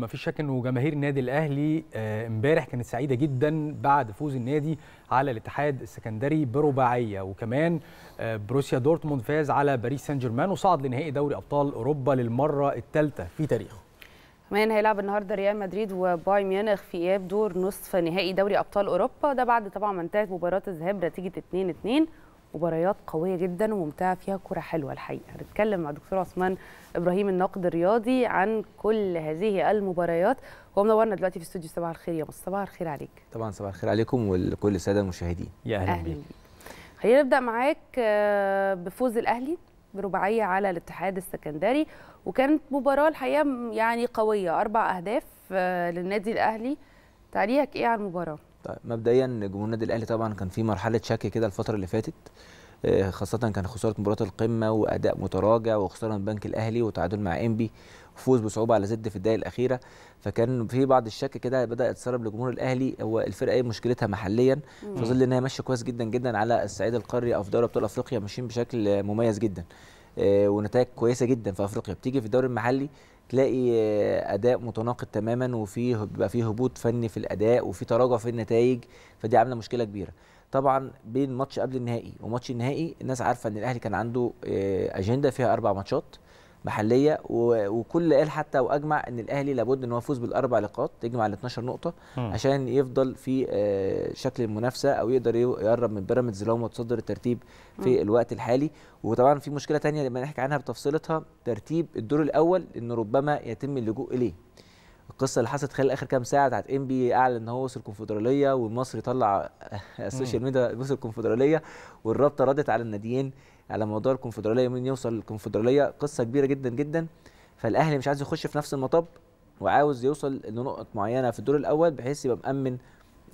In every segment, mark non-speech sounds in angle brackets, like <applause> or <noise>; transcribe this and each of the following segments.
ما فيش شك انه جماهير النادي الاهلي آه، امبارح كانت سعيده جدا بعد فوز النادي على الاتحاد السكندري برباعيه وكمان آه، بروسيا دورتموند فاز على باريس سان جيرمان وصعد لنهائي دوري ابطال اوروبا للمره الثالثه في تاريخه. كمان هيلعب النهارده ريال مدريد وباي ميونخ في اياب دور نصف نهائي دوري ابطال اوروبا ده بعد طبعا ما انتهت مباراه الذهاب نتيجه 2-2 مباريات قويه جدا وممتعه فيها كره حلوه الحقيقه هنتكلم مع دكتور عثمان ابراهيم الناقد الرياضي عن كل هذه المباريات هو منورنا دلوقتي في استوديو صباح الخير يا مصطفى صباح الخير عليك طبعا صباح الخير عليكم ولكل الساده المشاهدين يا اهلا, أهلا بيك خلينا نبدا معاك آه، بفوز الاهلي برباعيه على الاتحاد السكندري وكانت مباراه الحقيقه يعني قويه اربع اهداف آه، للنادي الاهلي تعليقك ايه على المباراه طيب مبدئيا جمهور النادي الاهلي طبعا كان في مرحله شك كده الفتره اللي فاتت آه، خاصة كان خسارة مباراة القمة وأداء متراجع وخسارة البنك الأهلي وتعادل مع إنبي وفوز بصعوبة على زد في الدقائق الأخيرة فكان في بعض الشك كده بدأ يتسرب لجمهور الأهلي هو الفرقة إيه مشكلتها محليا في ظل إن هي ماشية كويس جدا جدا على الصعيد القاري أو في دوري أبطال أفريقيا ماشيين بشكل مميز جدا آه، ونتائج كويسه جدا في افريقيا بتيجي في الدوري المحلي تلاقي اداء متناقض تماما وفي بيبقى في هبوط فني في الاداء وفي تراجع في النتائج فدي عامله مشكله كبيره طبعا بين ماتش قبل النهائي وماتش النهائي الناس عارفه ان الاهلي كان عنده آه، اجنده فيها اربع ماتشات محليه وكل قال حتى واجمع ان الاهلي لابد ان هو يفوز بالاربع نقاط تجمع ال 12 نقطه م. عشان يفضل في آه، شكل المنافسه او يقدر يقرب من بيراميدز اللي متصدر الترتيب في م. الوقت الحالي وطبعا في مشكله ثانيه لما نحكي عنها بتفصيلتها ترتيب الدور الاول ان ربما يتم اللجوء اليه القصه اللي حصلت خلال اخر كام ساعه بتاعت ام بي اعلن ان هو وصل الكونفدراليه والمصري طلع <laughs> السوشيال ميديا وصل الكونفدراليه والرابطه ردت على الناديين على موضوع الكونفدراليه مين يوصل للكونفدراليه قصه كبيره جدا جدا فالاهلي مش عايز يخش في نفس المطب وعاوز يوصل لنقط معينه في الدور الاول بحيث يبقى مامن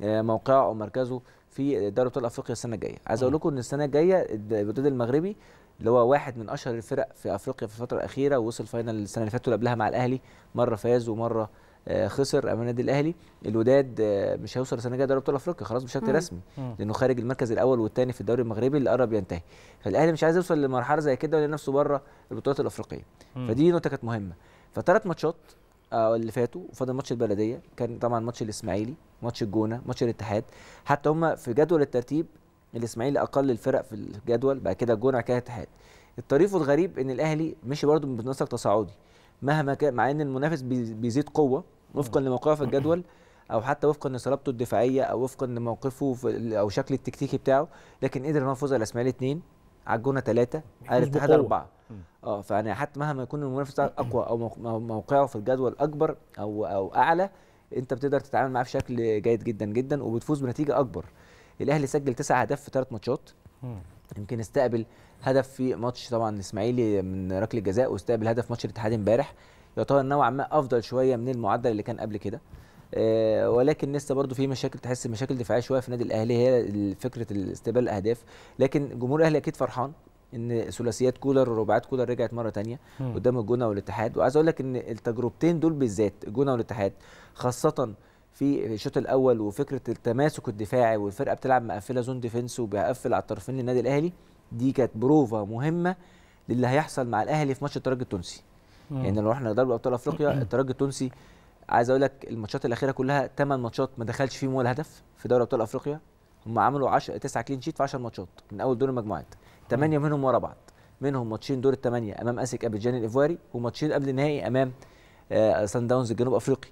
آه، موقعه او مركزه في دوري ابطال افريقيا السنه الجايه عايز اقول لكم ان السنه الجايه الوداد المغربي اللي هو واحد من اشهر الفرق في افريقيا في الفتره الاخيره ووصل فاينل السنه اللي فاتت قبلها مع الاهلي مره فاز ومره آه، خسر امام النادي الاهلي الوداد آه، مش هيوصل السنه الجايه دوري ابطال افريقيا خلاص بشكل رسمي لانه خارج المركز الاول والثاني في الدوري المغربي اللي قرب ينتهي فالاهلي مش عايز يوصل لمرحله زي كده ويلاقي نفسه بره البطولات الافريقيه فدي نقطه كانت مهمه فثلاث ماتشات آه، اللي فاتوا وفاضل ماتش البلديه كان طبعا ماتش الاسماعيلي ماتش الجونه ماتش الاتحاد حتى هم في جدول الترتيب الاسماعيلي اقل الفرق في الجدول بعد كده الجونه بعد كده الاتحاد الطريف والغريب ان الاهلي مشي برده بنسق تصاعدي مهما كان مع ان المنافس بيزيد قوه وفقا لموقعه في الجدول او حتى وفقا لصلابته الدفاعيه او وفقا لموقفه او شكل التكتيكي بتاعه لكن قدر ان هو يفوز على الاسماعيلي اثنين على الجونه ثلاثه على الاتحاد اربعه اه فانا حتى مهما يكون المنافس اقوى او موقعه في الجدول اكبر او او اعلى انت بتقدر تتعامل معاه بشكل جيد جدا جدا وبتفوز بنتيجه اكبر الاهلي سجل تسع اهداف في ثلاث ماتشات يمكن استقبل هدف في ماتش طبعا الاسماعيلي من ركله جزاء واستقبل هدف ماتش الاتحاد امبارح يعتبر نوعا ما افضل شويه من المعدل اللي كان قبل كده آه، ولكن لسه برضه في مشاكل تحس مشاكل دفاعيه شويه في النادي الاهلي هي فكره استقبال الاهداف لكن جمهور الاهلي اكيد فرحان ان ثلاثيات كولر ورباعات كولر رجعت مره تانية قدام الجونه والاتحاد وعايز اقول لك ان التجربتين دول بالذات الجونه والاتحاد خاصه في الشوط الاول وفكره التماسك الدفاعي والفرقه بتلعب مقفله زون ديفنس وبيقفل على الطرفين للنادي الاهلي دي كانت بروفه مهمه للي هيحصل مع الاهلي في ماتش الترجي التونسي مم. آه. يعني لو احنا ضرب ابطال افريقيا <clears throat> الترجي التونسي عايز اقول لك الماتشات الاخيره كلها 8 ماتشات ما دخلش فيهم ولا هدف في دوري ابطال افريقيا هم عملوا 10 9 كلين شيت في 10 ماتشات من اول دور المجموعات 8 آه. منهم ورا بعض منهم ماتشين دور الثمانيه امام اسك ابيجان الايفواري وماتشين قبل النهائي امام آه سان داونز الجنوب افريقي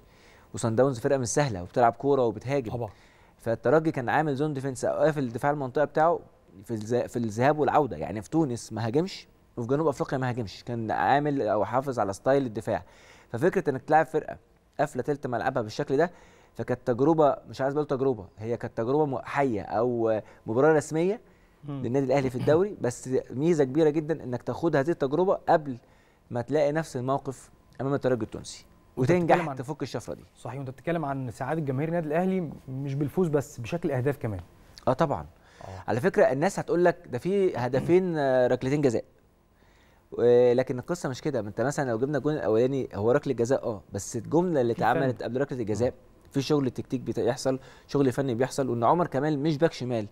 وسان داونز فرقه مش سهله وبتلعب كوره وبتهاجم طبعا فالترجي كان عامل زون ديفنس او قافل دفاع المنطقه بتاعه في في الذهاب والعوده يعني في تونس ما هاجمش وفي جنوب افريقيا ما هاجمش كان عامل او حافظ على ستايل الدفاع ففكره انك تلعب فرقه قافله ثلث ملعبها بالشكل ده فكانت تجربه مش عايز اقول تجربه هي كانت تجربه حيه او مباراه رسميه للنادي الاهلي في الدوري بس ميزه كبيره جدا انك تاخد هذه التجربه قبل ما تلاقي نفس الموقف امام الترجي التونسي وتنجح تفك الشفره دي صحيح وانت بتتكلم عن سعاده جماهير النادي الاهلي مش بالفوز بس بشكل اهداف كمان اه طبعا أوه. على فكره الناس هتقول لك ده في هدفين آه، ركلتين جزاء آه، لكن القصه مش كده انت مثلا لو جبنا الجون الاولاني هو ركله جزاء اه بس الجمله اللي اتعملت قبل ركله الجزاء آه. في شغل تكتيك بيحصل شغل فني بيحصل وان عمر كمال مش باك شمال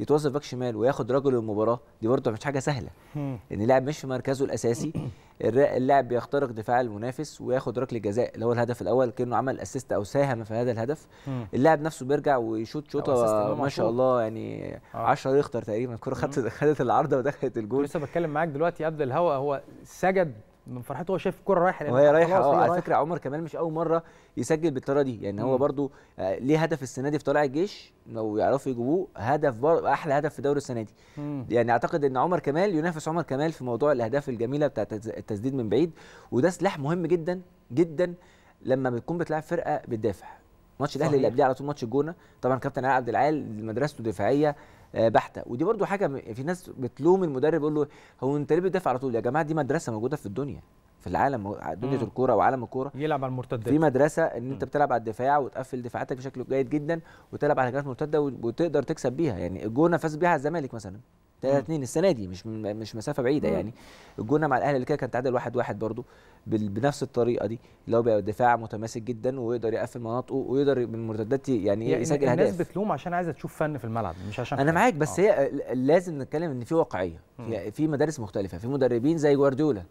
يتوظف باك شمال وياخد رجل المباراه دي برده مش حاجه سهله ان اللاعب مش في مركزه الاساسي <clears throat> اللاعب بيخترق دفاع المنافس وياخد ركله جزاء اللي هو الهدف الاول كانه عمل اسيست او ساهم في هذا الهدف اللاعب نفسه بيرجع ويشوط شوطه ما شاء الله يعني 10 آه. يخطر تقريبا الكره خدت خدت العارضه ودخلت الجول لسه بتكلم معاك دلوقتي قبل الهوا هو سجد من فرحته هو شايف الكره رايحه وهي رايحه اه على فكره عمر كمال مش اول مره يسجل بالطريقه دي يعني هو برده آه، ليه هدف السنه دي في طلائع الجيش لو يعرفوا يجيبوه هدف بر... احلى هدف في دوري السنه دي مم. يعني اعتقد ان عمر كمال ينافس عمر كمال في موضوع الاهداف الجميله بتاعه التسديد من بعيد وده سلاح مهم جدا جدا لما بتكون بتلعب فرقه بتدافع ماتش الاهلي اللي قبليه على طول ماتش الجونه طبعا كابتن علي عبد العال مدرسته دفاعيه آه، بحته ودي برضو حاجه في ناس بتلوم المدرب يقول له هو انت ليه بتدافع على طول يا جماعه دي مدرسه موجوده في الدنيا في العالم دنيا الكوره وعالم الكوره يلعب على المرتدات في مدرسه ان انت بتلعب على الدفاع وتقفل دفاعاتك بشكل جيد جدا وتلعب على هجمات مرتده وتقدر تكسب بيها يعني الجونه فاز بيها الزمالك مثلا 3 2 السنه دي مش مش مسافه بعيده مم. يعني الجونه مع الاهلي اللي كده كان تعادل 1 1 برده بنفس الطريقه دي اللي هو بيبقى دفاع متماسك جدا ويقدر يقفل مناطقه ويقدر من المرتدات يعني ايه يسجل يعني اهداف الناس بتلوم عشان عايزه تشوف فن في الملعب مش عشان انا معاك بس آه. هي لازم نتكلم ان في واقعيه في مدارس مختلفه في مدربين زي جوارديولا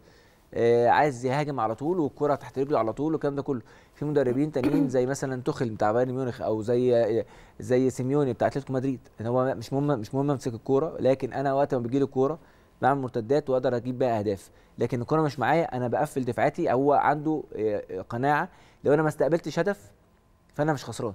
آه، عايز يهاجم على طول والكره تحت رجله على طول والكلام ده كله في مدربين تانيين زي مثلا توخل بتاع بايرن ميونخ او زي آه، زي سيميوني بتاع اتلتيكو مدريد ان هو مش مهم مش مهم امسك الكوره لكن انا وقت ما بتجي لي الكوره بعمل مرتدات واقدر اجيب بيها اهداف لكن الكوره مش معايا انا بقفل دفاعاتي هو عنده آه، قناعه لو انا ما استقبلتش هدف فانا مش خسران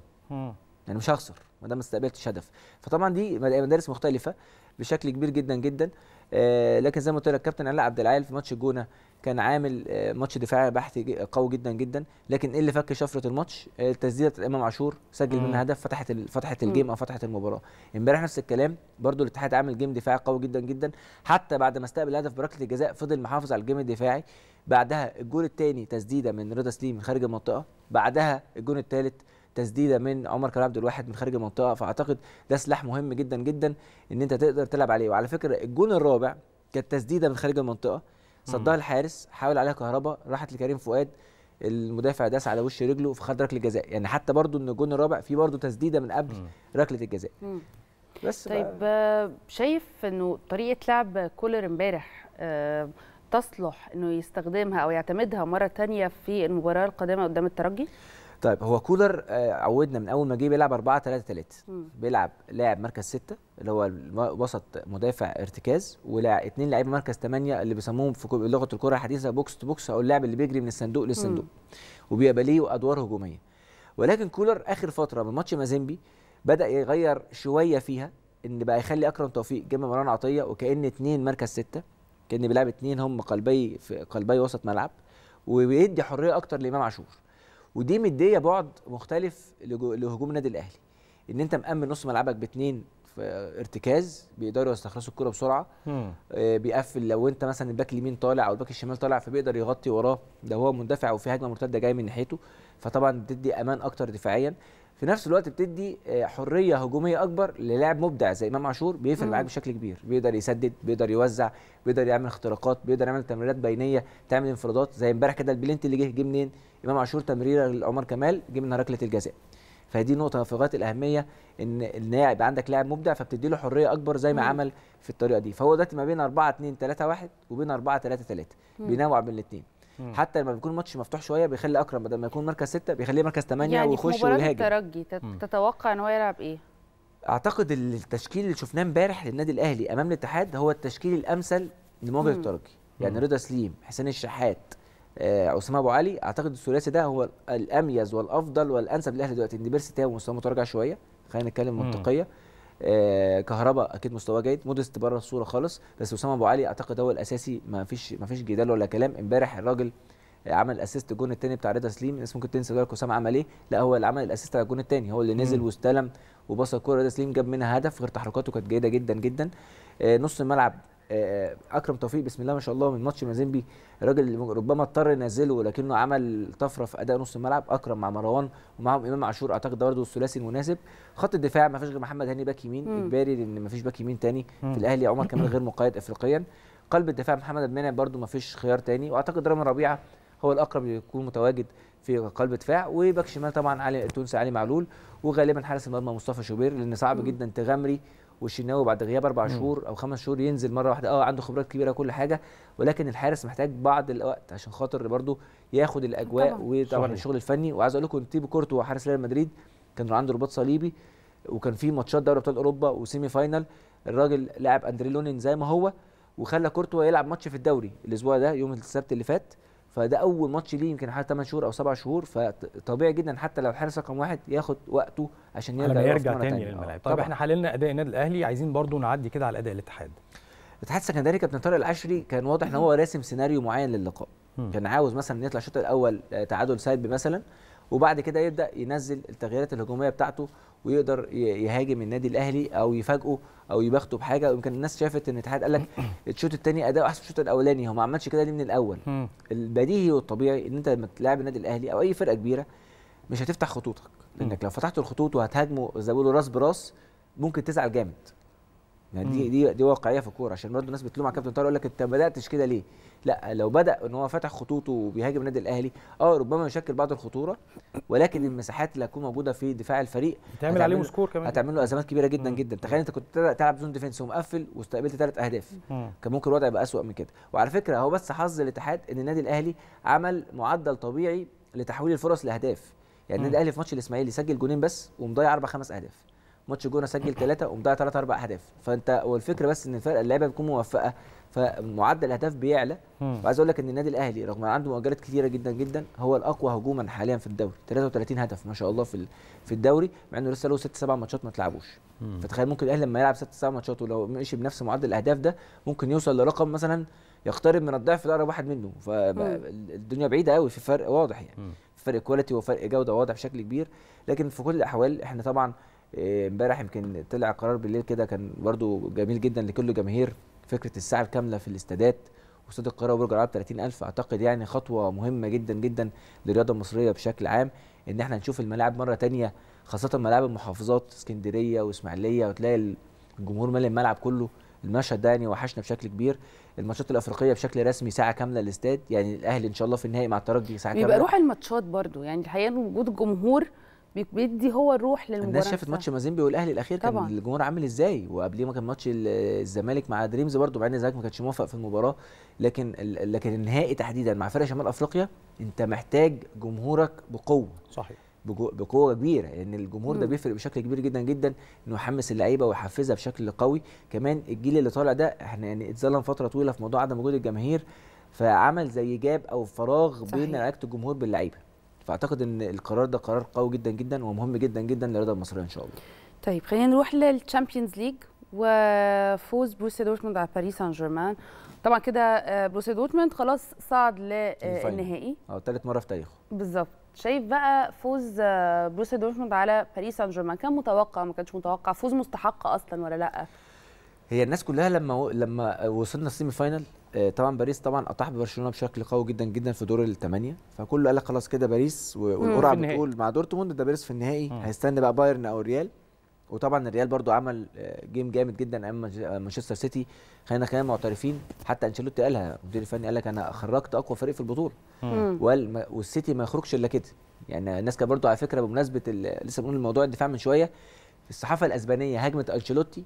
يعني مش هخسر ما دام ما استقبلتش هدف فطبعا دي مدارس مختلفه بشكل كبير جدا جدا آه لكن زي ما قلت لك كابتن علاء عبد العال في ماتش الجونه كان عامل آه، ماتش دفاعي بحت قوي جدا جدا لكن ايه اللي فك شفره الماتش التسديده آه، امام عاشور سجل منها هدف فتحت فتحت الجيم او فتحت المباراه امبارح نفس الكلام برده الاتحاد عامل جيم دفاعي قوي جدا جدا حتى بعد ما استقبل هدف بركله الجزاء فضل محافظ على الجيم الدفاعي بعدها الجول الثاني تسديده من رضا سليم من خارج المنطقه بعدها الجول الثالث تسديده من عمر كريم عبد الواحد من خارج المنطقه فاعتقد ده سلاح مهم جدا جدا ان انت تقدر تلعب عليه وعلى فكره الجول الرابع كانت تسديده من خارج المنطقه صدها الحارس حاول عليها كهربا راحت لكريم فؤاد المدافع داس على وش رجله فخد ركله جزاء يعني حتى برضو ان الجون الرابع في برضو تسديده من قبل ركله الجزاء بس طيب بقى. شايف انه طريقه لعب كولر امبارح آه، تصلح انه يستخدمها او يعتمدها مره ثانيه في المباراه القادمه قدام الترجي طيب هو كولر آه، عودنا من اول ما جه بيلعب 4 3 3 بيلعب لاعب مركز 6 اللي هو وسط مدافع ارتكاز ولاعب اثنين لعيبه مركز 8 اللي بيسموهم في لغه الكره الحديثه بوكس تو بوكس او اللاعب اللي بيجري من الصندوق للصندوق وبيبقى ليه ادوار هجوميه ولكن كولر اخر فتره من ماتش مازيمبي بدا يغير شويه فيها ان بقى يخلي اكرم توفيق جنب مروان عطيه وكان اثنين مركز 6 كان بيلعب اثنين هم قلبي في قلبي وسط ملعب وبيدي حريه اكتر لامام عاشور ودي مديه بعد مختلف لهجوم النادي الاهلي ان انت مامن نص ملعبك باثنين في ارتكاز بيقدروا يستخلصوا الكره بسرعه آه، بيقفل لو انت مثلا الباك اليمين طالع او الباك الشمال طالع فبيقدر يغطي وراه ده هو مندفع وفي هجمه مرتده جايه من ناحيته فطبعا بتدي امان اكتر دفاعيا في نفس الوقت بتدي آه، حريه هجوميه اكبر للاعب مبدع زي امام عاشور بيفرق معاك بشكل كبير بيقدر يسدد بيقدر يوزع بيقدر يعمل اختراقات بيقدر يعمل تمريرات بينيه تعمل انفرادات زي امبارح كده البلنت اللي جه جه منين امام عاشور تمريره لعمر كمال جه من ركله الجزاء فدي نقطه في غايه الاهميه ان ان يبقى عندك لاعب مبدع فبتدي له حريه اكبر زي ما مم. عمل في الطريقه دي فهو دلوقتي ما بين 4 2 3 1 وبين 4 3 3 بينوع بين الاثنين حتى لما بيكون ماتش مفتوح شويه بيخلي اكرم بدل ما يكون مركز سته بيخليه مركز ثمانيه يعني ويخش ويهاجم يعني الترجي تتوقع ان هو يلعب ايه؟ اعتقد التشكيل اللي شفناه امبارح للنادي الاهلي امام الاتحاد هو التشكيل الامثل لمواجهه الترجي يعني رضا سليم حسين الشحات آه، عثمان اسامه ابو علي اعتقد الثلاثي ده هو الاميز والافضل والانسب للاهلي دلوقتي ان بيرسي تاو مستواه متراجع شويه خلينا نتكلم منطقيه آه، كهرباء اكيد مستواه جيد مودست بره الصوره خالص بس اسامه ابو علي اعتقد هو الاساسي ما فيش ما فيش جدال ولا كلام امبارح الراجل عمل اسيست الجون الثاني بتاع رضا سليم الناس ممكن تنسى لك اسامه عمل ايه لا هو اللي عمل الاسيست على الجون الثاني هو اللي نزل واستلم وبص الكوره رضا سليم جاب منها هدف غير تحركاته كانت جيده جدا جدا آه، نص الملعب آه، آه، اكرم توفيق بسم الله ما شاء الله من ماتش مازيمبي الراجل ربما اضطر ينزله ولكنه عمل طفره في اداء نص الملعب اكرم مع مروان ومعهم امام عاشور اعتقد برضه الثلاثي المناسب خط الدفاع ما فيش غير محمد هاني باك يمين اجباري لان ما فيش باك يمين تاني في الاهلي عمر كمان غير مقيد افريقيا قلب الدفاع محمد المنع برضه ما فيش خيار تاني واعتقد رامي ربيعه هو الاقرب يكون متواجد في قلب دفاع وباك شمال طبعا علي التونسي علي معلول وغالبا حارس المرمى مصطفى شوبير لان صعب جدا تغامري والشناوي بعد غياب اربع شهور او خمس شهور ينزل مره واحده اه عنده خبرات كبيره كل حاجه ولكن الحارس محتاج بعض الوقت عشان خاطر برده ياخد الاجواء وطبعا الشغل الفني وعايز اقول لكم تيبو كورتو حارس ريال مدريد كان عنده رباط صليبي وكان في ماتشات دوري ابطال اوروبا وسيمي فاينل الراجل لعب اندري لونين زي ما هو وخلى كورتوا يلعب ماتش في الدوري الاسبوع ده يوم السبت اللي فات فده اول ماتش ليه يمكن حتى 8 شهور او 7 شهور فطبيعي جدا حتى لو الحارس رقم واحد ياخد وقته عشان يرجع يرجع تاني للملاعب طب احنا حللنا اداء النادي الاهلي عايزين برضو نعدي كده على اداء الاتحاد الاتحاد السكندري كابتن طارق العشري كان واضح ان هو راسم سيناريو معين للقاء كان عاوز مثلا يطلع الشوط الاول آه، تعادل سلبي مثلا وبعد كده يبدا ينزل التغييرات الهجوميه بتاعته ويقدر يهاجم النادي الاهلي او يفاجئه او يبخته بحاجه ويمكن الناس شافت ان الاتحاد قال لك <coughs> الشوط الثاني اداء احسن من الشوط الاولاني هو ما عملش كده ليه من الاول البديهي والطبيعي ان انت لما تلاعب النادي الاهلي او اي فرقه كبيره مش هتفتح خطوطك لانك لو فتحت الخطوط وهتهاجمه زي ما بيقولوا راس براس ممكن تزعل جامد يعني دي دي دي واقعيه في الكوره عشان برضه الناس بتلوم على كابتن طارق يقول لك انت ما بداتش كده ليه؟ لا لو بدا ان هو فتح خطوطه وبيهاجم النادي الاهلي اه ربما يشكل بعض الخطوره ولكن المساحات اللي هتكون موجوده في دفاع الفريق هتعمل عليهم سكور كمان هتعمل له ازمات كبيره جدا مم. جدا تخيل انت كنت تلعب زون ديفنس ومقفل واستقبلت ثلاث اهداف مم. كان ممكن الوضع يبقى اسوء من كده وعلى فكره هو بس حظ الاتحاد ان النادي الاهلي عمل معدل طبيعي لتحويل الفرص لاهداف يعني النادي الاهلي في ماتش الاسماعيلي سجل جونين بس ومضيع اربع خمس اهداف ماتش جونه سجل ثلاثه ومضيع ثلاث اربع اهداف فانت والفكره بس ان الفرقه اللعيبه بتكون موفقه فمعدل الاهداف بيعلى وعايز اقول لك ان النادي الاهلي رغم عنده مؤجلات كثيره جدا جدا هو الاقوى هجوما حاليا في الدوري 33 هدف ما شاء الله في في الدوري مع انه لسه له ست سبع ماتشات ما تلعبوش فتخيل ممكن الاهلي لما يلعب ست سبع ماتشات ولو مشي بنفس معدل الاهداف ده ممكن يوصل لرقم مثلا يقترب من الضعف الاقرب واحد منه فالدنيا بعيده قوي في فرق واضح يعني فرق كواليتي وفرق جوده واضح بشكل كبير لكن في كل الاحوال احنا طبعا إيه، امبارح يمكن طلع قرار بالليل كده كان برده جميل جدا لكل جماهير فكره الساعه الكامله في الاستادات واستاد القاهره وبرج العرب 30000 اعتقد يعني خطوه مهمه جدا جدا للرياضه المصريه بشكل عام ان احنا نشوف الملاعب مره ثانيه خاصه ملاعب المحافظات اسكندريه واسماعيليه وتلاقي الجمهور مالي الملعب كله المشهد ده يعني وحشنا بشكل كبير الماتشات الافريقيه بشكل رسمي ساعه كامله الاستاد يعني الاهلي ان شاء الله في النهائي مع الترجي ساعه كامله يبقى روح الماتشات برده يعني الحقيقه وجود جمهور بيدي هو الروح للمباراه الناس شافت ماتش مازيمبي والاهلي الاخير طبعا. كان الجمهور عامل ازاي وقبليه ما كان ماتش الزمالك مع دريمز برده مع ان الزمالك ما كانش موفق في المباراه لكن لكن النهائي تحديدا مع فرق شمال افريقيا انت محتاج جمهورك بقوه صحيح بقوه كبيره لان يعني الجمهور ده بيفرق بشكل كبير جدا جدا انه يحمس اللعيبه ويحفزها بشكل قوي كمان الجيل اللي طالع ده احنا يعني اتظلم فتره طويله في موضوع عدم وجود الجماهير فعمل زي جاب او فراغ صحيح. بين علاقه الجمهور باللعيبه فاعتقد ان القرار ده قرار قوي جدا جدا ومهم جدا جدا للرياضه المصريه ان شاء الله طيب خلينا نروح للتشامبيونز ليج وفوز بروسيا دورتموند على باريس سان جيرمان طبعا كده آه، بروسيا دورتموند خلاص صعد للنهائي اه ثالث مره في تاريخه بالظبط شايف بقى فوز آه، بروسيا دورتموند على باريس سان جيرمان كان متوقع ما كانش متوقع فوز مستحق اصلا ولا لا هي الناس كلها لما لما وصلنا السيمي فاينل آه، طبعا باريس طبعا اطاح ببرشلونه بشكل قوي جدا جدا في دور الثمانيه فكله قال لك خلاص كده باريس والقرعه بتقول مع دورتموند ده باريس في النهائي هيستنى بقى بايرن او الريال وطبعا الريال برضو عمل آه، جيم جامد جدا امام آه، مانشستر سيتي خلينا خلينا معترفين حتى انشيلوتي قالها المدير الفني قال لك انا خرجت اقوى فريق في البطوله وقال والسيتي ما يخرجش الا كده يعني الناس كانت برضو على فكره بمناسبه لسه بنقول الموضوع الدفاع من شويه الصحافه الاسبانيه هاجمت انشيلوتي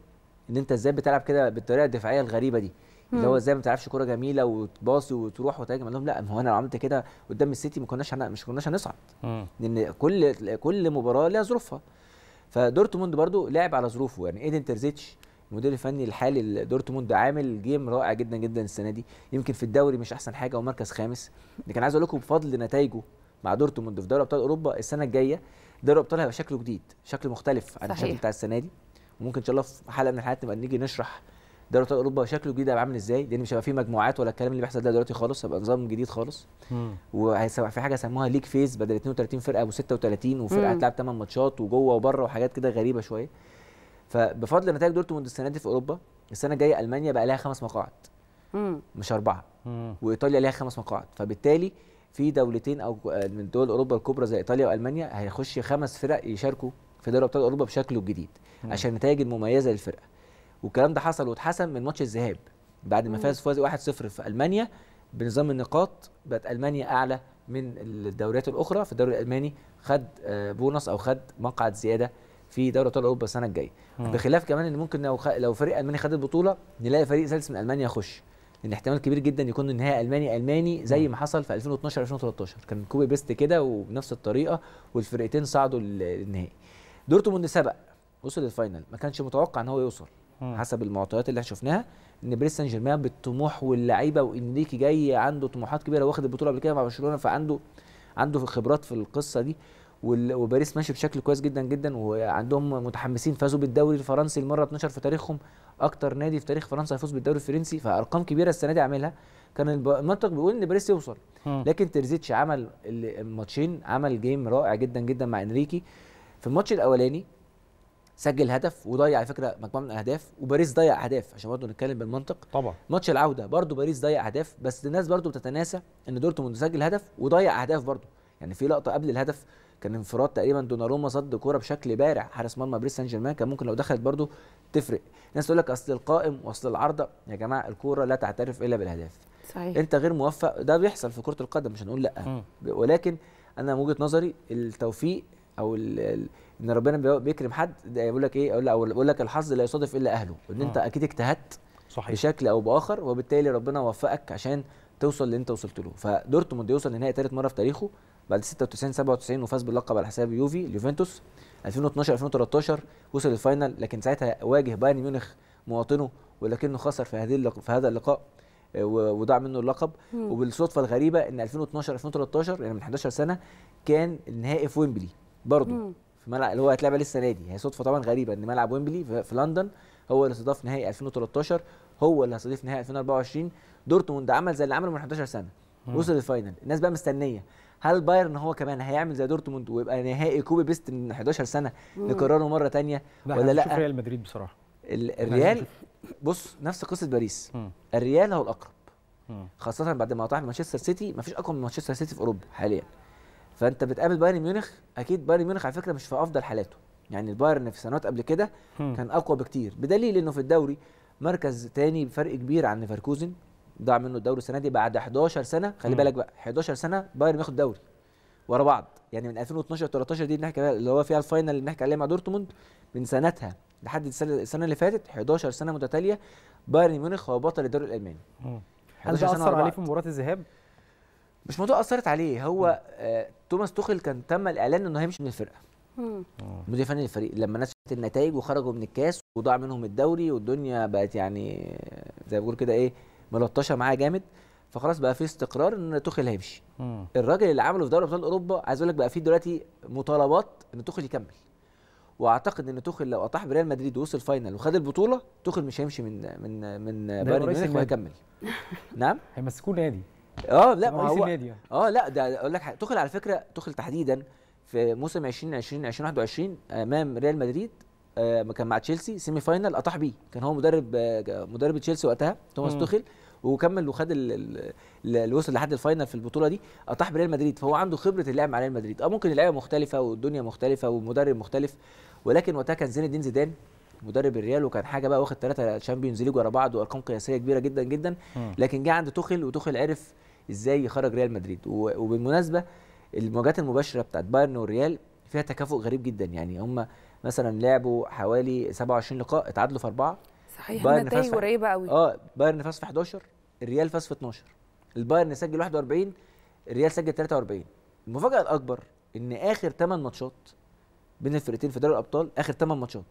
ان انت ازاي بتلعب كده بالطريقه الدفاعيه الغريبه دي اللي هو ازاي ما بتعرفش كوره جميله وتباصي وتروح وتهاجم قال لهم لا ما هو انا لو عملت كده قدام السيتي ما كناش مش كناش هنصعد لان كل كل مباراه ليها ظروفها فدورتموند برده لعب على ظروفه يعني ايدن ترزيتش المدير الفني الحالي لدورتموند عامل جيم رائع جدا جدا السنه دي يمكن في الدوري مش احسن حاجه ومركز خامس لكن عايز اقول لكم بفضل نتائجه مع دورتموند في دوري ابطال اوروبا السنه الجايه دوري ابطال هيبقى شكله جديد شكل مختلف عن الشكل بتاع السنه دي وممكن ان شاء الله في حلقه من الحلقات نبقى نيجي نشرح دوري ابطال اوروبا شكله الجديد هيبقى عامل ازاي لان مش هيبقى فيه مجموعات ولا الكلام اللي بيحصل ده دلوقتي خالص هيبقى نظام جديد خالص وهيبقى في حاجه سموها ليك فيز بدل 32 فرقه ابو 36 وفرقه هتلعب 8 ماتشات وجوه وبره وحاجات كده غريبه شويه فبفضل نتائج دورتموند السنه دي في اوروبا السنه الجايه المانيا بقى لها خمس مقاعد مش اربعه وايطاليا لها خمس مقاعد فبالتالي في دولتين او من دول اوروبا الكبرى زي ايطاليا والمانيا هيخش خمس فرق يشاركوا في دوري ابطال اوروبا بشكله الجديد عشان النتائج المميزه للفرقه والكلام ده حصل واتحسن من ماتش الذهاب بعد ما فاز فوز 1-0 في المانيا بنظام النقاط بقت المانيا اعلى من الدوريات الاخرى في الدوري الالماني خد آه، بونص او خد مقعد زياده في دوري ابطال اوروبا السنه الجايه بخلاف كمان ان ممكن لو خ... لو فريق الماني خد البطوله نلاقي فريق ثالث من المانيا يخش لان احتمال كبير جدا يكون النهائي الماني الماني زي ما حصل في 2012 2013 كان كوبي بيست كده وبنفس الطريقه والفرقتين صعدوا للنهائي دورتموند سبق وصل للفاينل ما كانش متوقع ان هو يوصل حسب المعطيات اللي شفناها ان باريس سان جيرمان بالطموح واللعيبه وانريكي جاي عنده طموحات كبيره واخد البطوله قبل كده مع برشلونه فعنده عنده خبرات في القصه دي وباريس ماشي بشكل كويس جدا جدا وعندهم متحمسين فازوا بالدوري الفرنسي المره 12 في تاريخهم اكتر نادي في تاريخ فرنسا هيفوز بالدوري الفرنسي فارقام كبيره السنه دي عاملها كان المنطق بيقول ان باريس يوصل لكن ترزيتش عمل الماتشين عمل جيم رائع جدا جدا مع انريكي في الماتش الاولاني سجل هدف وضيع على فكره مجموعه من الاهداف وباريس ضيع اهداف عشان برضه نتكلم بالمنطق طبعا ماتش العوده برضه باريس ضيع اهداف بس الناس برضه بتتناسى ان دورتموند سجل هدف وضيع اهداف برضه يعني في لقطه قبل الهدف كان انفراد تقريبا دوناروما صد كوره بشكل بارع حارس مرمى باريس سان جيرمان كان ممكن لو دخلت برضه تفرق الناس تقول لك اصل القائم واصل العارضه يا جماعه الكوره لا تعترف الا بالاهداف صحيح انت غير موفق ده بيحصل في كره القدم مش هنقول لا م. ولكن انا من وجهه نظري التوفيق او الـ ان ربنا بيكرم حد يقول لك ايه اقول بقول لك الحظ لا يصادف الا اهله ان انت آه. اكيد اجتهدت صحيح. بشكل او باخر وبالتالي ربنا وفقك عشان توصل اللي انت وصلت له فدورتموند يوصل لنهائي ثالث مره في تاريخه بعد 96 97 وفاز باللقب على حساب يوفي اليوفنتوس 2012 2013 وصل الفاينل لكن ساعتها واجه بايرن ميونخ مواطنه ولكنه خسر في هذه في هذا اللقاء آه، وضاع منه اللقب مم. وبالصدفه الغريبه ان 2012 2013 يعني من 11 سنه كان النهائي في ويمبلي برضه في ملعب اللي هو هيتلعب السنه دي هي صدفه طبعا غريبه ان ملعب ويمبلي في لندن هو اللي استضاف نهائي 2013 هو اللي هيستضيف نهائي 2024 دورتموند عمل زي اللي عمله من 11 سنه مم. وصل الفاينل الناس بقى مستنيه هل بايرن هو كمان هيعمل زي دورتموند ويبقى نهائي كوبي بيست من 11 سنه نكرره مره ثانيه ولا لا ريال مدريد بصراحه الريال بص نفس قصه باريس مم. الريال هو الاقرب خاصه بعد ما طاح مانشستر سيتي مفيش اقوى من مانشستر سيتي في اوروبا حاليا فانت بتقابل بايرن ميونخ اكيد بايرن ميونخ على فكره مش في افضل حالاته يعني البايرن في سنوات قبل كده كان اقوى بكتير بدليل انه في الدوري مركز تاني بفرق كبير عن ليفركوزن ضاع منه الدوري السنه دي بعد 11 سنه خلي بالك بقى 11 سنه بايرن بياخد دوري ورا بعض يعني من 2012 13 دي اللي بنحكي اللي هو فيها الفاينل اللي بنحكي عليه مع دورتموند من سنتها لحد السنه السنه اللي فاتت 11 سنه متتاليه بايرن ميونخ هو بطل الدوري الالماني هل ده اثر عليه في مباراه الذهاب؟ مش موضوع اثرت عليه هو آه توماس توخل كان تم الاعلان انه هيمشي من الفرقه آه. مدير فني للفريق لما نشرت النتائج وخرجوا من الكاس وضاع منهم الدوري والدنيا بقت يعني آه، زي ما بقول كده ايه ملطشه معاه جامد فخلاص بقى في استقرار ان توخل هيمشي الراجل اللي عمله في دوري ابطال اوروبا عايز اقول لك بقى في دلوقتي مطالبات ان توخل يكمل واعتقد ان توخل لو اطاح بريال مدريد ووصل فاينل وخد البطوله توخل مش هيمشي من من من بايرن ميونخ وهيكمل نعم هيمسكوه نادي اه لا ما هو يعني. اه لا ده اقول لك تخل على فكره تخل تحديدا في موسم 2020 2021 امام ريال مدريد آه، كان مع تشيلسي سيمي فاينل اطاح بيه كان هو مدرب آه، مدرب تشيلسي وقتها توماس تخل وكمل وخد اللي وصل لحد الفاينل في البطوله دي اطاح بريال مدريد فهو عنده خبره اللعب مع ريال مدريد اه ممكن اللعيبه مختلفه والدنيا مختلفه والمدرب مختلف ولكن وقتها كان زين الدين زيدان مدرب الريال وكان حاجه بقى واخد ثلاثه شامبيونز ليج ورا بعض وارقام قياسيه كبيره جدا جدا لكن جه عند توخيل وتوخيل عرف ازاي يخرج ريال مدريد وبالمناسبه المواجهات المباشره بتاعت بايرن والريال فيها تكافؤ غريب جدا يعني هم مثلا لعبوا حوالي 27 لقاء اتعادلوا في اربعه صحيح فاز قريبه قوي اه بايرن فاز في 11 الريال فاز في 12 البايرن سجل 41 الريال سجل 43 المفاجاه الاكبر ان اخر 8 ماتشات بين الفرقتين في دوري الابطال اخر 8 ماتشات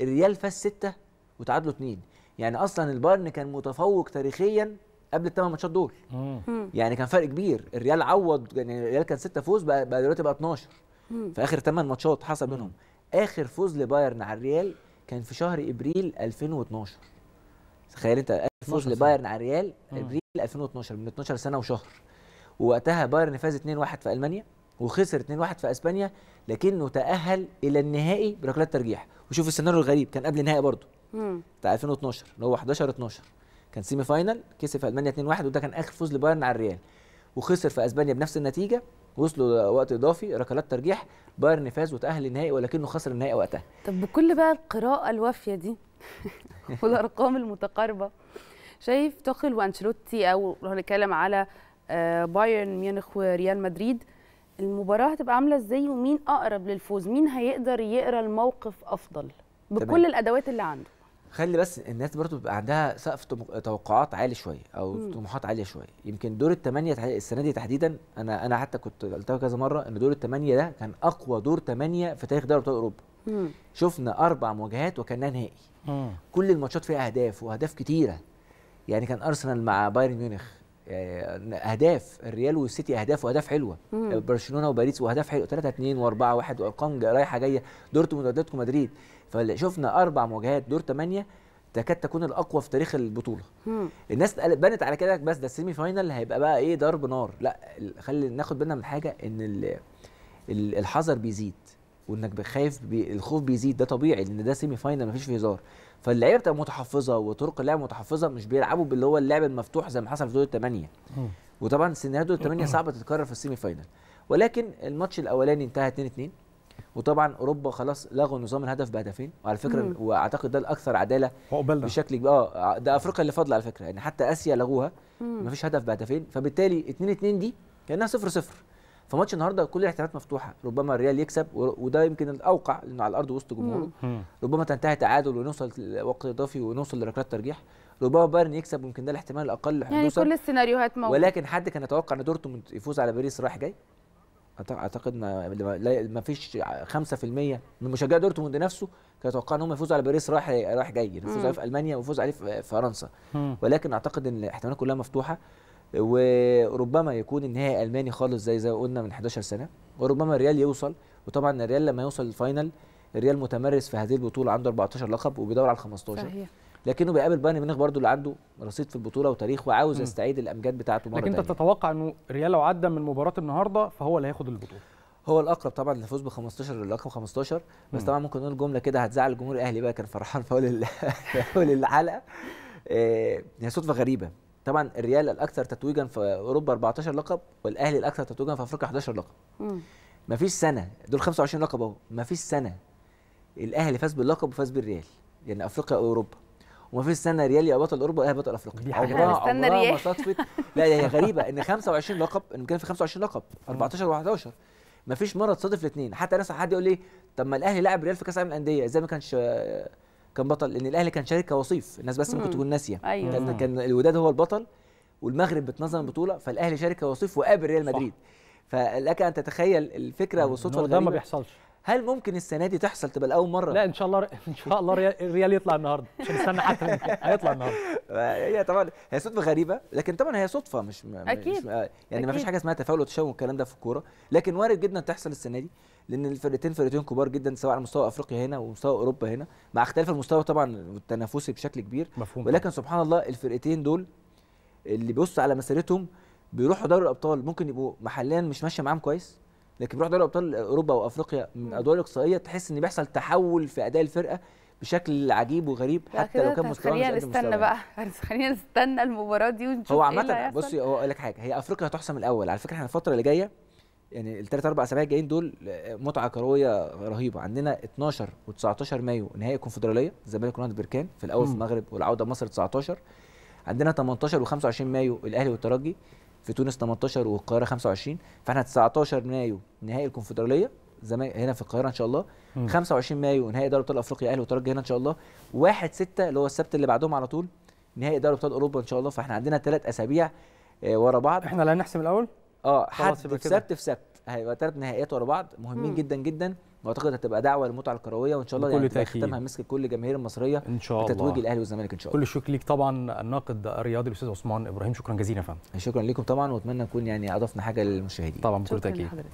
الريال فاز 6 وتعادلوا 2 يعني اصلا البايرن كان متفوق تاريخيا قبل الثمان ماتشات دول مم. يعني كان فرق كبير الريال عوض يعني الريال كان ستة فوز بقى, بقى دلوقتي بقى 12 في اخر ثمان ماتشات حصل منهم اخر فوز لبايرن على الريال كان في شهر ابريل 2012 تخيل انت اخر فوز لبايرن على الريال ابريل 2012 من 12 سنه وشهر ووقتها بايرن فاز 2-1 في المانيا وخسر 2-1 في اسبانيا لكنه تاهل الى النهائي بركلات ترجيح وشوف السيناريو الغريب كان قبل النهائي برضه بتاع 2012 اللي هو 11 12 كان سيمي فاينل كسب في المانيا 2-1 وده كان اخر فوز لبايرن على الريال وخسر في اسبانيا بنفس النتيجه وصلوا وقت اضافي ركلات ترجيح بايرن فاز وتاهل للنهائي ولكنه خسر النهائي وقتها طب بكل بقى القراءه الوافيه دي <laughs> والارقام المتقاربه شايف توخل وانشيلوتي او لو هنتكلم على آه، بايرن ميونخ وريال مدريد المباراه هتبقى عامله ازاي ومين اقرب للفوز مين هيقدر يقرا الموقف افضل بكل تمام. الادوات اللي عنده خلي بس الناس برضو بيبقى عندها سقف توقعات عالي شويه او مم. طموحات عاليه شويه يمكن دور الثمانيه السنه دي تحديدا انا انا حتى كنت قلتها كذا مره ان دور الثمانيه ده كان اقوى دور ثمانيه في تاريخ دوري ابطال اوروبا مم. شفنا اربع مواجهات وكان نهائي مم. كل الماتشات فيها اهداف واهداف كتيره يعني كان ارسنال مع بايرن ميونخ اهداف آه، الريال والسيتي اهداف واهداف حلوه مم. برشلونه وباريس واهداف حلوه 3 2 و4 1 وارقام رايحه جايه دورتموند واتلتيكو مدريد فشفنا اربع مواجهات دور 8 تكاد تكون الاقوى في تاريخ البطوله مم. الناس بنت على كده بس ده السيمي فاينل هيبقى بقى ايه ضرب نار لا خلي ناخد بالنا من حاجه ان الحذر بيزيد وانك خايف بي الخوف بيزيد ده طبيعي لان ده سيمي فاينل مفيش فيه هزار فاللعيبه بتبقى متحفظه وطرق اللعب متحفظه مش بيلعبوا باللي هو اللعب المفتوح زي ما حصل في دور الثمانيه وطبعا سيناريو دور الثمانيه صعبه تتكرر في السيمي فاينل ولكن الماتش الاولاني انتهى 2 2 وطبعا اوروبا خلاص لغوا نظام الهدف بهدفين وعلى فكره مم. واعتقد ده الاكثر عداله بشكل آه،, اه ده افريقيا اللي فاضله على فكره يعني حتى اسيا لغوها مفيش هدف بهدفين فبالتالي 2 2 دي كانها 0 0 فماتش النهارده كل الاحتمالات مفتوحه ربما الريال يكسب وده يمكن الاوقع لانه على الارض وسط جمهوره ربما تنتهي تعادل ونوصل لوقت اضافي ونوصل لركلات ترجيح ربما بايرن يكسب ويمكن ده الاحتمال الاقل يعني كل السيناريوهات موجوده ولكن حد كان يتوقع ان دورتموند يفوز على باريس رايح جاي اعتقد ما ما فيش 5% من مشجعي دورتموند نفسه كانوا يتوقعوا ان هم يفوزوا على باريس رايح رايح جاي يعني يفوز عليه في المانيا ويفوز عليه في فرنسا ولكن اعتقد ان الاحتمالات كلها مفتوحه وربما يكون النهائي الماني خالص زي زي قلنا من 11 سنه وربما الريال يوصل وطبعا الريال لما يوصل الفاينل الريال متمرس في هذه البطوله عنده 14 لقب وبيدور على ال 15 صحيح. لكنه بيقابل بايرن ميونخ برضو اللي عنده رصيد في البطوله وتاريخ وعاوز يستعيد الامجاد بتاعته مره لكن انت تتوقع انه الريال لو عدى من مباراه النهارده فهو اللي هياخد البطوله هو الاقرب طبعا للفوز ب 15 للقب 15 بس طبعا ممكن نقول جمله كده هتزعل الجمهور الاهلي بقى كان فرحان في اول <laughs> الحلقه آه، هي صدفه غريبه طبعا الريال الاكثر تتويجا في اوروبا 14 لقب والاهلي الاكثر تتويجا في افريقيا 11 لقب ما فيش سنه دول 25 لقب اهو ما فيش سنه الاهلي فاز باللقب وفاز بالريال يعني افريقيا اوروبا وما فيش سنه ريال يا بطل اوروبا والاهلي بطل افريقيا دي حاجه ما صدفت لا هي غريبه ان 25 لقب ان كان في 25 لقب 14 و11 ما فيش مره تصادف الاثنين حتى ناس حد يقول لي طب ما الاهلي لعب ريال في كاس العالم للانديه ازاي ما كانش كان بطل لان الاهلي كان شارك كوصيف الناس بس ممكن تكون ناسيه أيوة. كان, كان الوداد هو البطل والمغرب بتنظم البطوله فالاهلي شارك كوصيف وقابل ريال مدريد فلك ان تتخيل الفكره يعني والصدفه الغريبه ده ما بيحصلش هل ممكن السنه دي تحصل تبقى لاول مره لا ان شاء الله ان شاء الله الريال يطلع النهارده مش هنستنى حتى هيطلع النهارده <laughs> هي طبعا هي صدفه غريبه لكن طبعا هي صدفه مش اكيد مش يعني ما فيش حاجه اسمها تفاؤل وتشاؤم والكلام ده في الكوره لكن وارد جدا تحصل السنه دي لان الفرقتين فرقتين كبار جدا سواء على مستوى افريقيا هنا ومستوى اوروبا هنا مع اختلاف المستوى طبعا التنافسي بشكل كبير مفهوم ولكن سبحان الله الفرقتين دول اللي بيبص على مسيرتهم بيروحوا دوري الابطال ممكن يبقوا محليا مش ماشيه معاهم كويس لكن بيروحوا دوري ابطال اوروبا وافريقيا من ادوار الاقصائيه تحس ان بيحصل تحول في اداء الفرقه بشكل عجيب وغريب حتى لو كان مستواه خلينا نستنى بقى <laughs> خلينا نستنى المباراه دي ونشوف هو إيه عامه بصي هو اقول لك حاجه هي افريقيا هتحسم الاول على فكره احنا الفتره اللي جايه يعني الثلاث اربع اسابيع الجايين دول آه، متعه كرويه رهيبه عندنا 12 و19 مايو نهائي الكونفدراليه الزمالك ونادي بركان في الاول في المغرب والعوده مصر 19 عندنا 18 و25 مايو الاهلي والترجي في تونس 18 والقاهره 25 فاحنا 19 مايو نهائي الكونفدراليه زمان هنا في القاهره ان شاء الله م. 25 مايو نهائي دوري ابطال افريقيا اهلي والترجي هنا ان شاء الله 1 6 اللي هو السبت اللي بعدهم على طول نهائي دوري ابطال اوروبا ان شاء الله فاحنا عندنا ثلاث اسابيع آه، ورا بعض احنا اللي هنحسم الاول اه حد في سبت في سبت هيبقى ثلاث نهائيات ورا بعض مهمين جدا جدا واعتقد هتبقى دعوه للمتعه الكرويه وان شاء الله يعني تختمها مسك كل الجماهير المصريه ان شاء الله بتتويج الاهلي والزمالك ان شاء الله كل الشكر ليك طبعا الناقد الرياضي الاستاذ عثمان ابراهيم شكرا جزيلا يا فندم شكرا لكم طبعا واتمنى نكون يعني اضفنا حاجه للمشاهدين طبعا بكل تاكيد